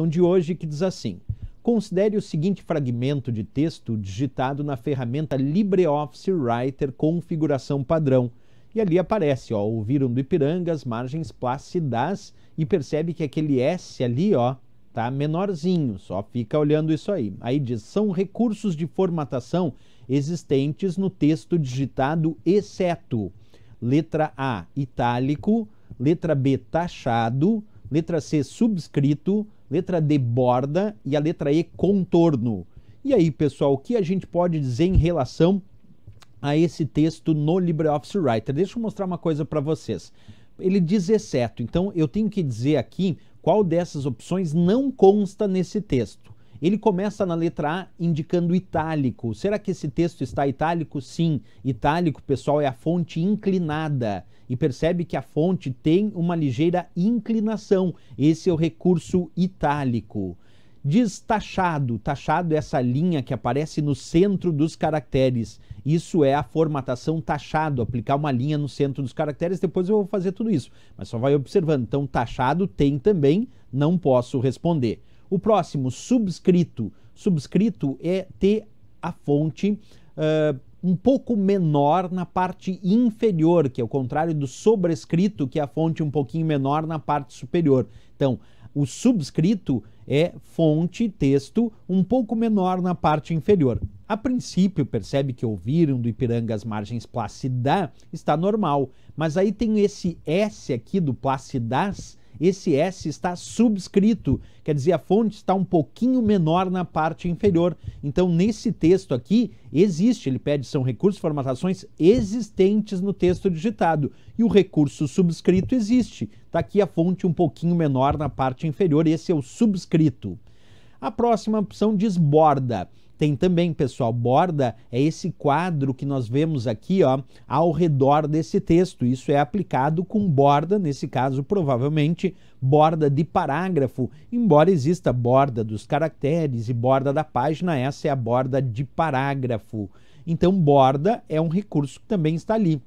questão de hoje que diz assim: Considere o seguinte fragmento de texto digitado na ferramenta LibreOffice Writer configuração padrão. E ali aparece, ó, ouviram do Ipiranga as margens plácidas e percebe que aquele S ali, ó, tá menorzinho, só fica olhando isso aí. Aí diz: são recursos de formatação existentes no texto digitado, exceto letra A, itálico, letra B, taxado, letra C, subscrito, letra D, borda, e a letra E, contorno. E aí, pessoal, o que a gente pode dizer em relação a esse texto no LibreOffice Writer? Deixa eu mostrar uma coisa para vocês. Ele diz exceto, então eu tenho que dizer aqui qual dessas opções não consta nesse texto. Ele começa na letra A indicando itálico. Será que esse texto está itálico? Sim, itálico, pessoal, é a fonte inclinada. E percebe que a fonte tem uma ligeira inclinação. Esse é o recurso itálico. Diz taxado. Taxado é essa linha que aparece no centro dos caracteres. Isso é a formatação taxado, aplicar uma linha no centro dos caracteres. Depois eu vou fazer tudo isso, mas só vai observando. Então, taxado tem também, não posso responder. O próximo, subscrito. Subscrito é ter a fonte uh, um pouco menor na parte inferior, que é o contrário do sobrescrito, que é a fonte um pouquinho menor na parte superior. Então, o subscrito é fonte, texto, um pouco menor na parte inferior. A princípio, percebe que ouviram do Ipiranga as margens placidá, está normal, mas aí tem esse S aqui do Placidas, esse S está subscrito, quer dizer, a fonte está um pouquinho menor na parte inferior. Então, nesse texto aqui, existe, ele pede, são recursos formatações existentes no texto digitado. E o recurso subscrito existe. Está aqui a fonte um pouquinho menor na parte inferior, esse é o subscrito. A próxima opção diz borda. Tem também, pessoal, borda é esse quadro que nós vemos aqui, ó, ao redor desse texto. Isso é aplicado com borda, nesse caso, provavelmente, borda de parágrafo. Embora exista borda dos caracteres e borda da página, essa é a borda de parágrafo. Então, borda é um recurso que também está ali.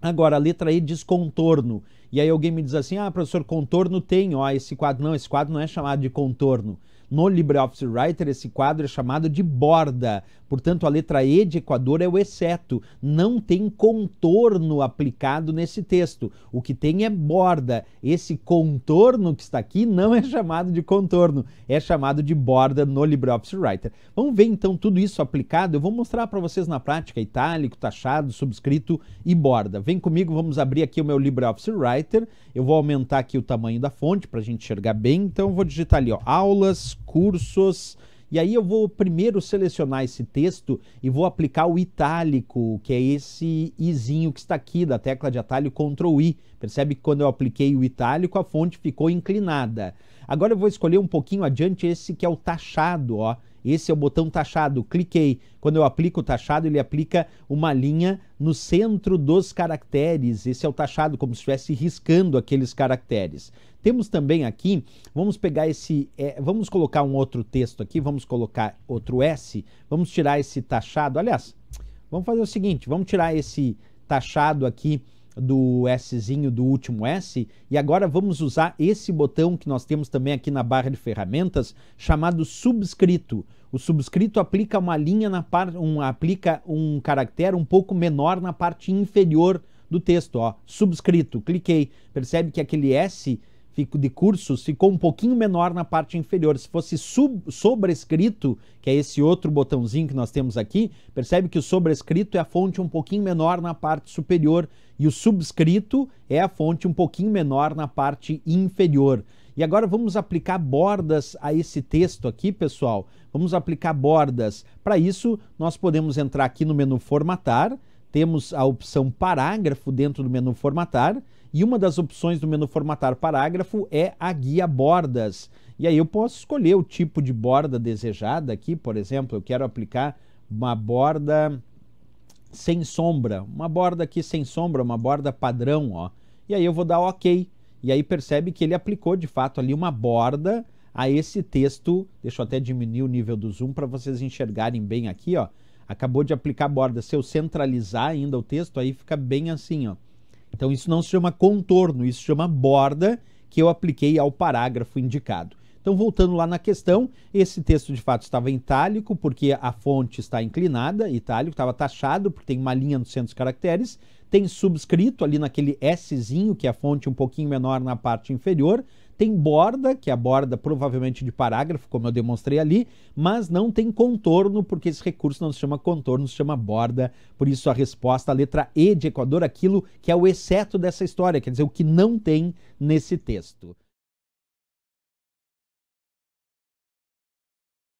Agora, a letra E diz contorno. E aí alguém me diz assim: ah, professor, contorno tem, ó, esse quadro. Não, esse quadro não é chamado de contorno. No LibreOffice Writer, esse quadro é chamado de borda. Portanto, a letra E de Equador é o exceto. Não tem contorno aplicado nesse texto. O que tem é borda. Esse contorno que está aqui não é chamado de contorno, é chamado de borda no LibreOffice Writer. Vamos ver então tudo isso aplicado. Eu vou mostrar para vocês na prática itálico, taxado, subscrito e borda. Vem comigo, vamos abrir aqui o meu LibreOffice Writer. Eu vou aumentar aqui o tamanho da fonte para a gente enxergar bem. Então, eu vou digitar ali, ó, aulas recursos. E aí eu vou primeiro selecionar esse texto e vou aplicar o itálico, que é esse izinho que está aqui da tecla de atalho Ctrl I. Percebe que quando eu apliquei o itálico, a fonte ficou inclinada. Agora eu vou escolher um pouquinho adiante esse que é o taxado, ó. Esse é o botão taxado, cliquei. Quando eu aplico o taxado, ele aplica uma linha no centro dos caracteres. Esse é o taxado, como se estivesse riscando aqueles caracteres. Temos também aqui, vamos pegar esse, é, vamos colocar um outro texto aqui, vamos colocar outro S, vamos tirar esse taxado. Aliás, vamos fazer o seguinte, vamos tirar esse taxado aqui do Szinho do último S e agora vamos usar esse botão que nós temos também aqui na barra de ferramentas chamado subscrito. O subscrito aplica uma linha na parte, um, aplica um caractere um pouco menor na parte inferior do texto, ó, subscrito. Cliquei, percebe que aquele S de cursos ficou um pouquinho menor na parte inferior. Se fosse sub, sobrescrito, que é esse outro botãozinho que nós temos aqui, percebe que o sobrescrito é a fonte um pouquinho menor na parte superior e o subscrito é a fonte um pouquinho menor na parte inferior. E agora vamos aplicar bordas a esse texto aqui, pessoal. Vamos aplicar bordas. Para isso, nós podemos entrar aqui no menu Formatar, temos a opção Parágrafo dentro do menu Formatar e uma das opções do menu formatar parágrafo é a guia bordas. E aí eu posso escolher o tipo de borda desejada aqui, por exemplo, eu quero aplicar uma borda sem sombra, uma borda aqui sem sombra, uma borda padrão, ó. E aí eu vou dar OK. E aí percebe que ele aplicou de fato ali uma borda a esse texto. Deixa eu até diminuir o nível do zoom para vocês enxergarem bem aqui, ó. Acabou de aplicar borda. Se eu centralizar ainda o texto, aí fica bem assim, ó. Então isso não se chama contorno, isso se chama borda que eu apliquei ao parágrafo indicado. Então, voltando lá na questão, esse texto de fato estava em itálico, porque a fonte está inclinada, itálico, estava taxado, porque tem uma linha nos 100 caracteres tem subscrito ali naquele Szinho, que é a fonte um pouquinho menor na parte inferior, tem borda, que é a borda provavelmente de parágrafo, como eu demonstrei ali, mas não tem contorno, porque esse recurso não se chama contorno, se chama borda. Por isso a resposta, a letra E de Equador, aquilo que é o exceto dessa história, quer dizer, o que não tem nesse texto.